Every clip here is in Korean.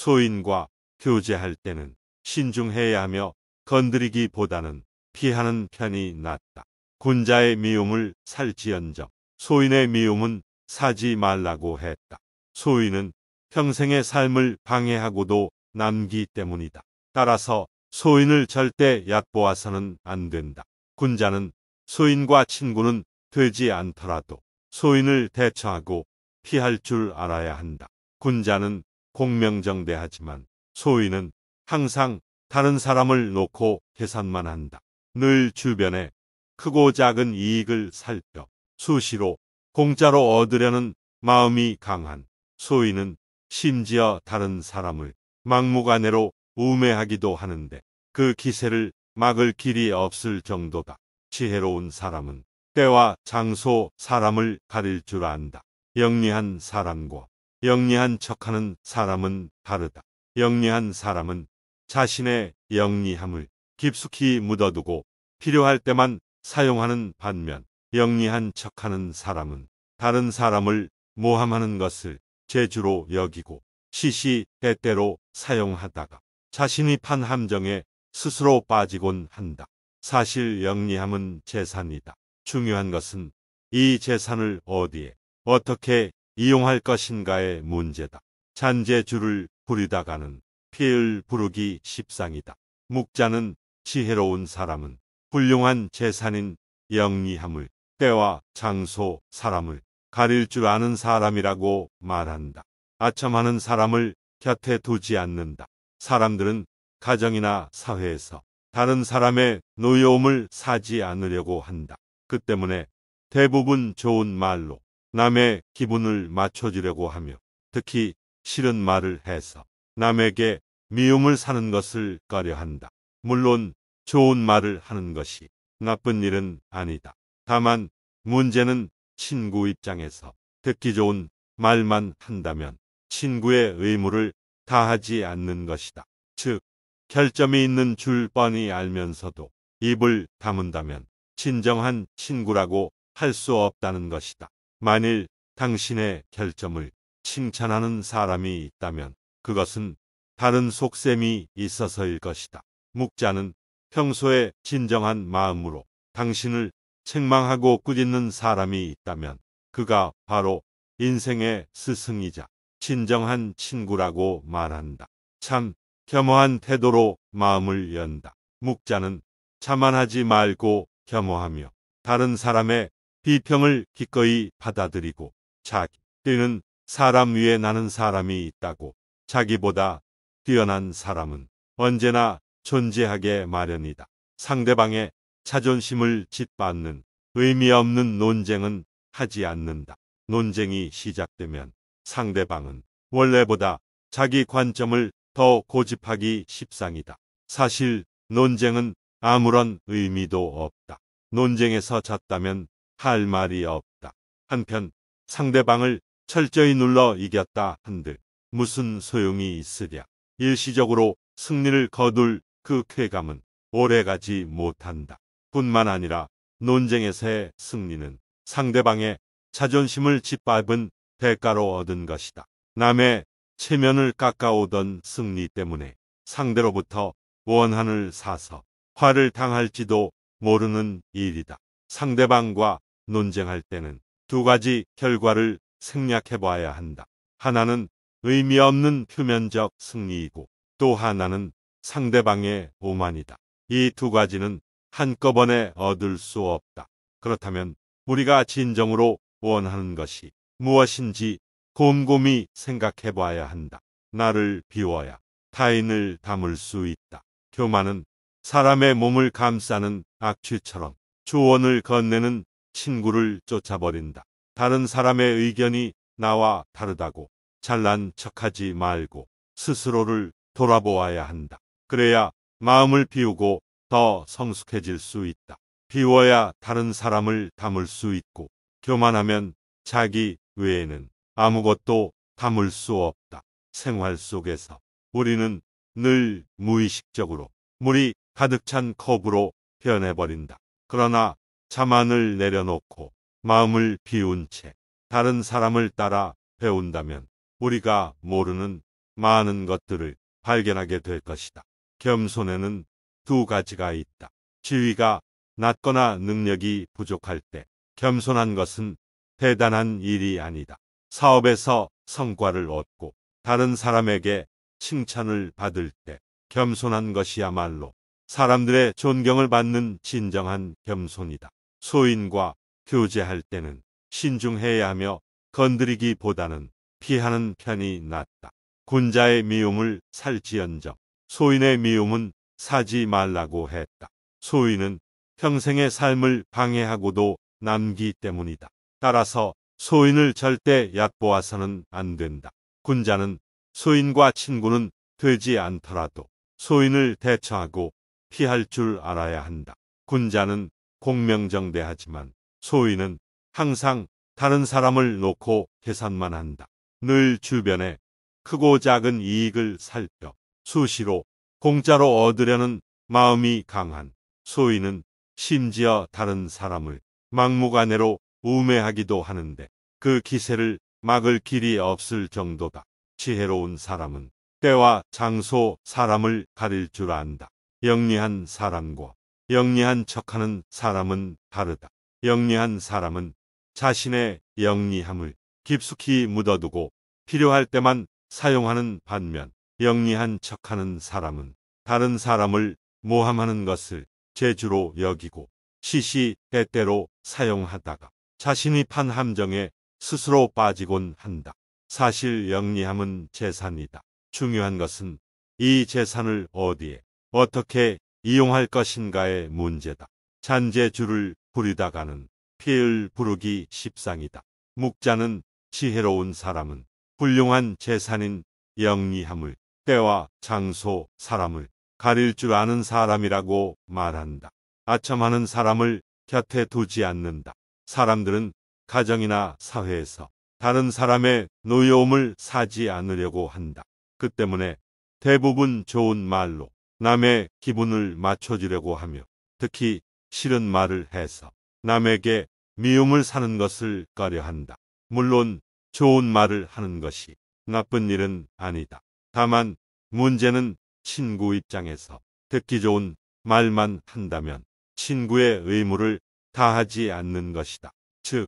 소인과 교제할 때는 신중해야 하며 건드리기보다는 피하는 편이 낫다. 군자의 미움을 살지언정 소인의 미움은 사지 말라고 했다. 소인은 평생의 삶을 방해하고도 남기 때문이다. 따라서 소인을 절대 얕보아서는 안 된다. 군자는 소인과 친구는 되지 않더라도 소인을 대처하고 피할 줄 알아야 한다. 군자는 공명정대하지만 소위는 항상 다른 사람을 놓고 계산만 한다. 늘 주변에 크고 작은 이익을 살펴 수시로 공짜로 얻으려는 마음이 강한 소위는 심지어 다른 사람을 막무가내로 우매하기도 하는데 그 기세를 막을 길이 없을 정도다. 지혜로운 사람은 때와 장소, 사람을 가릴 줄 안다. 영리한 사람과 영리한 척하는 사람은 다르다. 영리한 사람은 자신의 영리함을 깊숙이 묻어두고 필요할 때만 사용하는 반면 영리한 척하는 사람은 다른 사람을 모함하는 것을 재주로 여기고 시시때때로 사용하다가 자신이 판 함정에 스스로 빠지곤 한다. 사실 영리함은 재산이다. 중요한 것은 이 재산을 어디에 어떻게 이용할 것인가의 문제다. 잔재주를 부리다가는 피해를 부르기 십상이다. 묵자는 지혜로운 사람은 훌륭한 재산인 영리함을 때와 장소, 사람을 가릴 줄 아는 사람이라고 말한다. 아첨하는 사람을 곁에 두지 않는다. 사람들은 가정이나 사회에서 다른 사람의 노여움을 사지 않으려고 한다. 그 때문에 대부분 좋은 말로 남의 기분을 맞춰주려고 하며 특히 싫은 말을 해서 남에게 미움을 사는 것을 꺼려한다. 물론 좋은 말을 하는 것이 나쁜 일은 아니다. 다만 문제는 친구 입장에서 듣기 좋은 말만 한다면 친구의 의무를 다하지 않는 것이다. 즉, 결점이 있는 줄 뻔히 알면서도 입을 다문다면 진정한 친구라고 할 수 없다는 것이다. 만일 당신의 결점을 칭찬하는 사람이 있다면 그것은 다른 속셈이 있어서일 것이다. 묵자는 평소에 진정한 마음으로 당신을 책망하고 꾸짖는 사람이 있다면 그가 바로 인생의 스승이자 진정한 친구라고 말한다. 참 겸허한 태도로 마음을 연다. 묵자는 자만하지 말고 겸허하며 다른 사람의 비평을 기꺼이 받아들이고 자기는 사람 위에 나는 사람이 있다고 자기보다 뛰어난 사람은 언제나 존재하게 마련이다. 상대방의 자존심을 짓밟는 의미 없는 논쟁은 하지 않는다. 논쟁이 시작되면 상대방은 원래보다 자기 관점을 더 고집하기 십상이다. 사실 논쟁은 아무런 의미도 없다. 논쟁에서 잤다면 할 말이 없다. 한편 상대방을 철저히 눌러 이겼다 한들 무슨 소용이 있으랴. 일시적으로 승리를 거둘 그 쾌감은 오래가지 못한다. 뿐만 아니라 논쟁에서의 승리는 상대방의 자존심을 짓밟은 대가로 얻은 것이다. 남의 체면을 깎아오던 승리 때문에 상대로부터 원한을 사서 화를 당할지도 모르는 일이다. 상대방과 논쟁할 때는 두 가지 결과를 생략해 봐야 한다. 하나는 의미 없는 표면적 승리이고 또 하나는 상대방의 오만이다. 이 두 가지는 한꺼번에 얻을 수 없다. 그렇다면 우리가 진정으로 원하는 것이 무엇인지 곰곰이 생각해 봐야 한다. 나를 비워야 타인을 담을 수 있다. 교만은 사람의 몸을 감싸는 악취처럼 조언을 건네는 친구를 쫓아버린다. 다른 사람의 의견이 나와 다르다고 잘난 척하지 말고 스스로를 돌아보아야 한다. 그래야 마음을 비우고 더 성숙해질 수 있다. 비워야 다른 사람을 담을 수 있고 교만하면 자기 외에는 아무것도 담을 수 없다. 생활 속에서 우리는 늘 무의식적으로 물이 가득 찬 컵으로 변해버린다. 그러나 자만을 내려놓고 마음을 비운 채 다른 사람을 따라 배운다면 우리가 모르는 많은 것들을 발견하게 될 것이다. 겸손에는 두 가지가 있다. 지위가 낮거나 능력이 부족할 때 겸손한 것은 대단한 일이 아니다. 사업에서 성과를 얻고 다른 사람에게 칭찬을 받을 때 겸손한 것이야말로 사람들의 존경을 받는 진정한 겸손이다. 소인과 교제할 때는 신중해야 하며 건드리기보다는 피하는 편이 낫다. 군자의 미움을 살지언정 소인의 미움은 사지 말라고 했다. 소인은 평생의 삶을 방해하고도 남기 때문이다. 따라서 소인을 절대 얕보아서는 안 된다. 군자는 소인과 친구는 되지 않더라도 소인을 대처하고 피할 줄 알아야 한다. 군자는 공명정대하지만 소위는 항상 다른 사람을 놓고 계산만 한다. 늘 주변에 크고 작은 이익을 살펴 수시로 공짜로 얻으려는 마음이 강한 소위는 심지어 다른 사람을 막무가내로 우매하기도 하는데 그 기세를 막을 길이 없을 정도다. 지혜로운 사람은 때와 장소, 사람을 가릴 줄 안다. 영리한 사람과 영리한 척하는 사람은 다르다. 영리한 사람은 자신의 영리함을 깊숙이 묻어두고 필요할 때만 사용하는 반면 영리한 척하는 사람은 다른 사람을 모함하는 것을 재주로 여기고 시시때때로 사용하다가 자신이 판 함정에 스스로 빠지곤 한다. 사실 영리함은 재산이다. 중요한 것은 이 재산을 어디에 어떻게 이용할 것인가의 문제다. 잔재주를 부리다가는 피을 부르기 십상이다. 묵자는 지혜로운 사람은 훌륭한 재산인 영리함을 때와 장소, 사람을 가릴 줄 아는 사람이라고 말한다. 아첨하는 사람을 곁에 두지 않는다. 사람들은 가정이나 사회에서 다른 사람의 노여움을 사지 않으려고 한다. 그 때문에 대부분 좋은 말로 남의 기분을 맞춰주려고 하며 특히 싫은 말을 해서 남에게 미움을 사는 것을 꺼려한다. 물론 좋은 말을 하는 것이 나쁜 일은 아니다. 다만 문제는 친구 입장에서 듣기 좋은 말만 한다면 친구의 의무를 다하지 않는 것이다. 즉,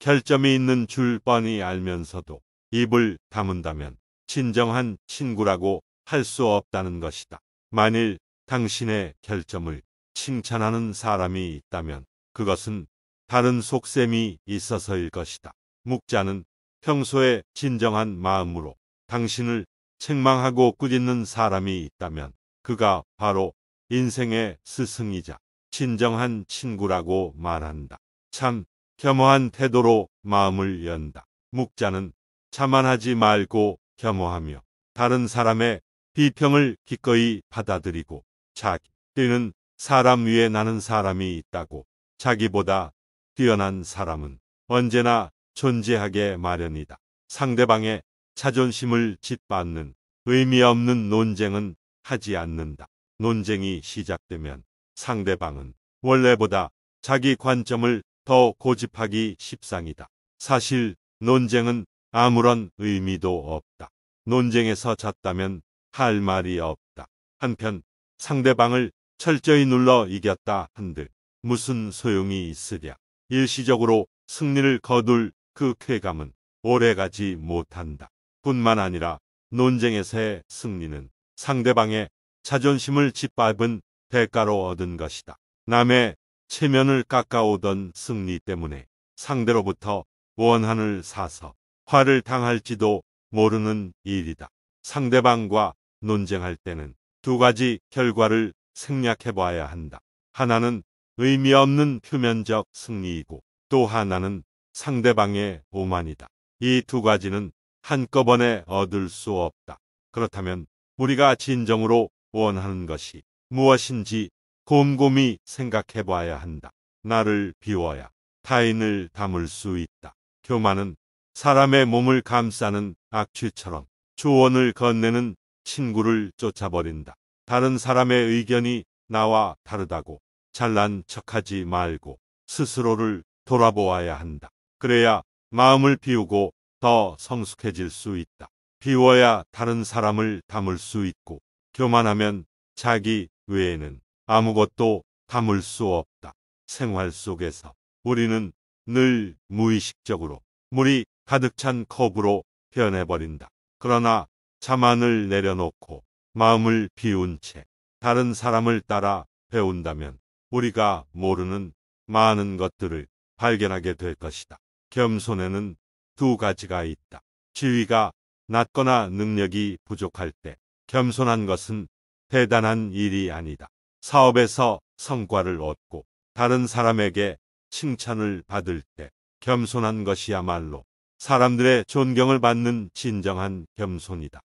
결점이 있는 줄 뻔히 알면서도 입을 다문다면 진정한 친구라고 할 수 없다는 것이다. 만일 당신의 결점을 칭찬하는 사람이 있다면 그것은 다른 속셈이 있어서일 것이다. 묵자는 평소에 진정한 마음으로 당신을 책망하고 꾸짖는 사람이 있다면 그가 바로 인생의 스승이자 진정한 친구라고 말한다. 참 겸허한 태도로 마음을 연다. 묵자는 자만하지 말고 겸허하며 다른 사람의 비평을 기꺼이 받아들이고 자기는 사람 위에 나는 사람이 있다고 자기보다 뛰어난 사람은 언제나 존재하게 마련이다. 상대방의 자존심을 짓밟는 의미 없는 논쟁은 하지 않는다. 논쟁이 시작되면 상대방은 원래보다 자기 관점을 더 고집하기 십상이다. 사실 논쟁은 아무런 의미도 없다. 논쟁에서 잤다면 할 말이 없다. 한편 상대방을 철저히 눌러 이겼다 한들 무슨 소용이 있으랴. 일시적으로 승리를 거둘 그 쾌감은 오래가지 못한다. 뿐만 아니라 논쟁에서의 승리는 상대방의 자존심을 짓밟은 대가로 얻은 것이다. 남의 체면을 깎아오던 승리 때문에 상대로부터 원한을 사서 화를 당할지도 모르는 일이다. 상대방과 논쟁할 때는 두 가지 결과를 생략해 봐야 한다. 하나는 의미 없는 표면적 승리이고 또 하나는 상대방의 오만이다. 이 두 가지는 한꺼번에 얻을 수 없다. 그렇다면 우리가 진정으로 원하는 것이 무엇인지 곰곰이 생각해 봐야 한다. 나를 비워야 타인을 담을 수 있다. 교만은 사람의 몸을 감싸는 악취처럼 조언을 건네는 친구를 쫓아버린다. 다른 사람의 의견이 나와 다르다고 잘난 척하지 말고 스스로를 돌아보아야 한다. 그래야 마음을 비우고 더 성숙해질 수 있다. 비워야 다른 사람을 담을 수 있고 교만하면 자기 외에는 아무것도 담을 수 없다. 생활 속에서 우리는 늘 무의식적으로 물이 가득 찬 컵으로 변해버린다. 그러나 자만을 내려놓고 마음을 비운 채 다른 사람을 따라 배운다면 우리가 모르는 많은 것들을 발견하게 될 것이다. 겸손에는 두 가지가 있다. 지위가 낮거나 능력이 부족할 때 겸손한 것은 대단한 일이 아니다. 사업에서 성과를 얻고 다른 사람에게 칭찬을 받을 때 겸손한 것이야말로 사람들의 존경을 받는 진정한 겸손이다.